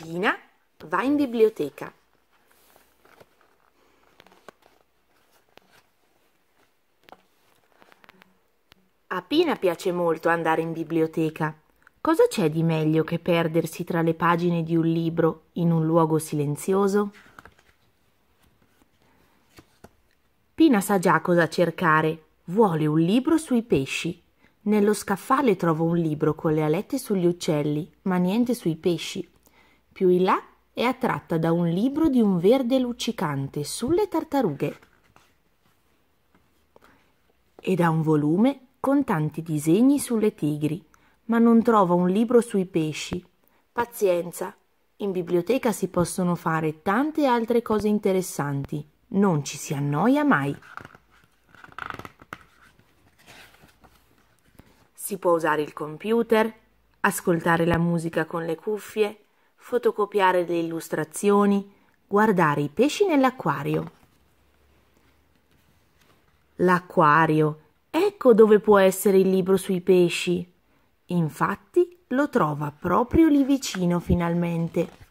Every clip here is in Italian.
Pina va in biblioteca. A Pina piace molto andare in biblioteca. Cosa c'è di meglio che perdersi tra le pagine di un libro in un luogo silenzioso? Pina sa già cosa cercare. Vuole un libro sui pesci. Nello scaffale trova un libro con le alette sugli uccelli, ma niente sui pesci. Più in là è attratta da un libro di un verde luccicante sulle tartarughe e da un volume con tanti disegni sulle tigri, ma non trova un libro sui pesci. Pazienza, in biblioteca si possono fare tante altre cose interessanti, non ci si annoia mai. Si può usare il computer, ascoltare la musica con le cuffie, fotocopiare le illustrazioni, guardare i pesci nell'acquario. L'acquario, ecco dove può essere il libro sui pesci. Infatti lo trova proprio lì vicino finalmente.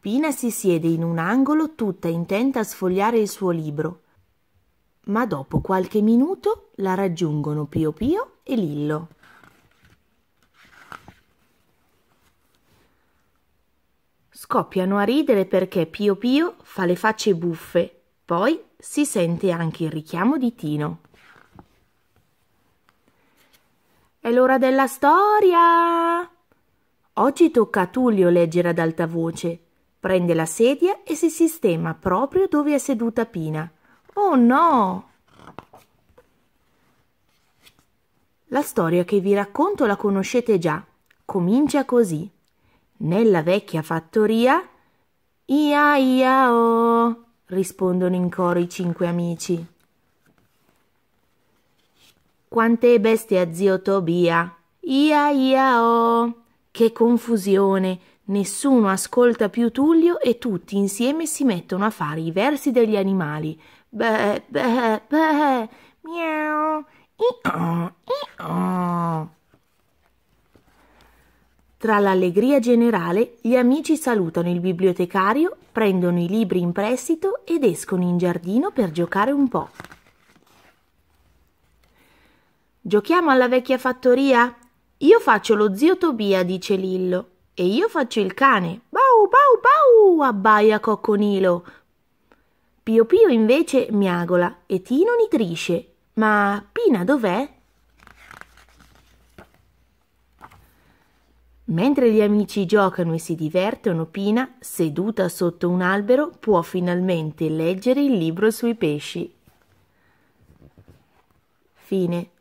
Pina si siede in un angolo tutta intenta a sfogliare il suo libro. Ma dopo qualche minuto la raggiungono Pio Pio e Lillo. Scoppiano a ridere perché Pio Pio fa le facce buffe, poi si sente anche il richiamo di Tino. È l'ora della storia! Oggi tocca a Tullio leggere ad alta voce. Prende la sedia e si sistema proprio dove è seduta Pina. Oh no! La storia che vi racconto la conoscete già. Comincia così. Nella vecchia fattoria. Ia ia oh! rispondono in coro i cinque amici. Quante bestie a zio Tobia! Ia ia oh! Che confusione! Nessuno ascolta più Tullio e tutti insieme si mettono a fare i versi degli animali. Beh, beh, beh. Tra l'allegria generale, gli amici salutano il bibliotecario, prendono i libri in prestito ed escono in giardino per giocare un po'. Giochiamo alla vecchia fattoria? Io faccio lo zio Tobia, dice Lillo, e io faccio il cane. Bau, bau, bau, abbaia Cocconilo. Pio Pio invece miagola e Tino nitrisce. Ma Pina dov'è? Mentre gli amici giocano e si divertono, Pina, seduta sotto un albero, può finalmente leggere il libro sui pesci. Fine.